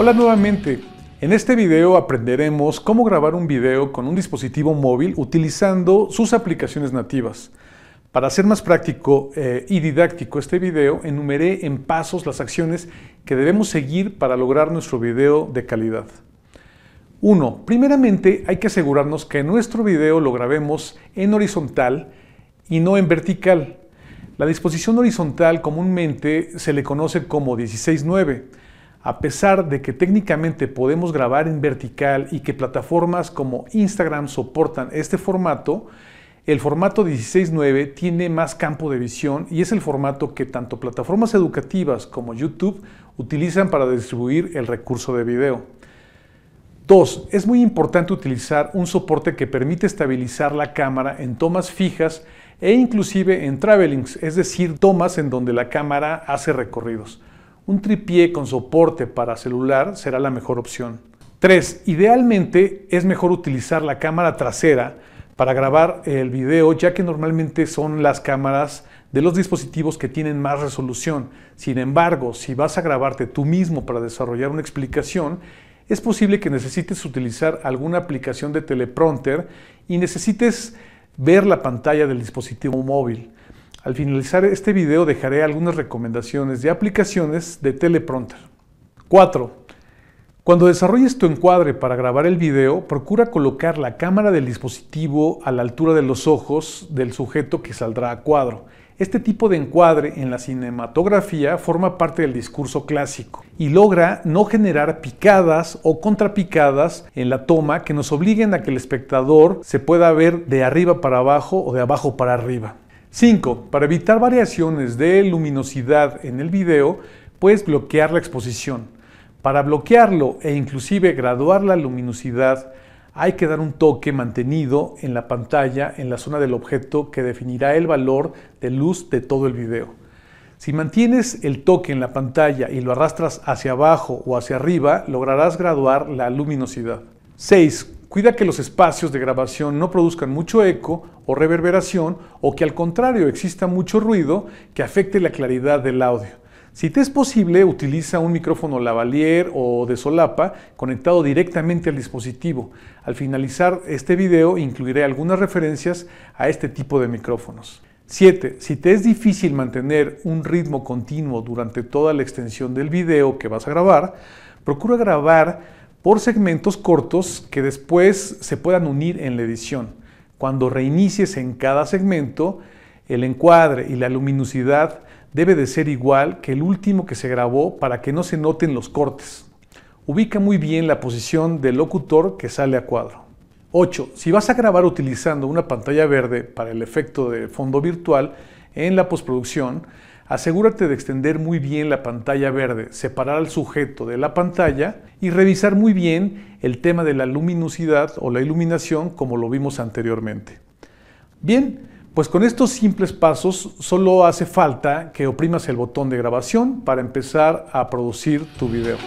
Hola nuevamente. En este video aprenderemos cómo grabar un video con un dispositivo móvil utilizando sus aplicaciones nativas. Para ser más práctico eh, y didáctico este video, enumeré en pasos las acciones que debemos seguir para lograr nuestro video de calidad. 1. Primeramente hay que asegurarnos que nuestro video lo grabemos en horizontal y no en vertical. La disposición horizontal comúnmente se le conoce como 16.9 a pesar de que técnicamente podemos grabar en vertical y que plataformas como Instagram soportan este formato, el formato 16.9 tiene más campo de visión y es el formato que tanto plataformas educativas como YouTube utilizan para distribuir el recurso de video. 2. Es muy importante utilizar un soporte que permite estabilizar la cámara en tomas fijas e inclusive en travelings, es decir, tomas en donde la cámara hace recorridos un tripié con soporte para celular será la mejor opción. 3. Idealmente es mejor utilizar la cámara trasera para grabar el video ya que normalmente son las cámaras de los dispositivos que tienen más resolución. Sin embargo, si vas a grabarte tú mismo para desarrollar una explicación, es posible que necesites utilizar alguna aplicación de teleprompter y necesites ver la pantalla del dispositivo móvil. Al finalizar este video dejaré algunas recomendaciones de aplicaciones de teleprompter. 4. Cuando desarrolles tu encuadre para grabar el video, procura colocar la cámara del dispositivo a la altura de los ojos del sujeto que saldrá a cuadro. Este tipo de encuadre en la cinematografía forma parte del discurso clásico y logra no generar picadas o contrapicadas en la toma que nos obliguen a que el espectador se pueda ver de arriba para abajo o de abajo para arriba. 5. Para evitar variaciones de luminosidad en el video, puedes bloquear la exposición. Para bloquearlo e inclusive graduar la luminosidad, hay que dar un toque mantenido en la pantalla en la zona del objeto que definirá el valor de luz de todo el video. Si mantienes el toque en la pantalla y lo arrastras hacia abajo o hacia arriba, lograrás graduar la luminosidad. 6. Cuida que los espacios de grabación no produzcan mucho eco o reverberación o que al contrario exista mucho ruido que afecte la claridad del audio. Si te es posible, utiliza un micrófono lavalier o de solapa conectado directamente al dispositivo. Al finalizar este video incluiré algunas referencias a este tipo de micrófonos. 7. Si te es difícil mantener un ritmo continuo durante toda la extensión del video que vas a grabar, procura grabar por segmentos cortos que después se puedan unir en la edición. Cuando reinicies en cada segmento, el encuadre y la luminosidad debe de ser igual que el último que se grabó para que no se noten los cortes. Ubica muy bien la posición del locutor que sale a cuadro. 8. Si vas a grabar utilizando una pantalla verde para el efecto de fondo virtual en la postproducción, Asegúrate de extender muy bien la pantalla verde, separar al sujeto de la pantalla y revisar muy bien el tema de la luminosidad o la iluminación como lo vimos anteriormente. Bien, pues con estos simples pasos solo hace falta que oprimas el botón de grabación para empezar a producir tu video.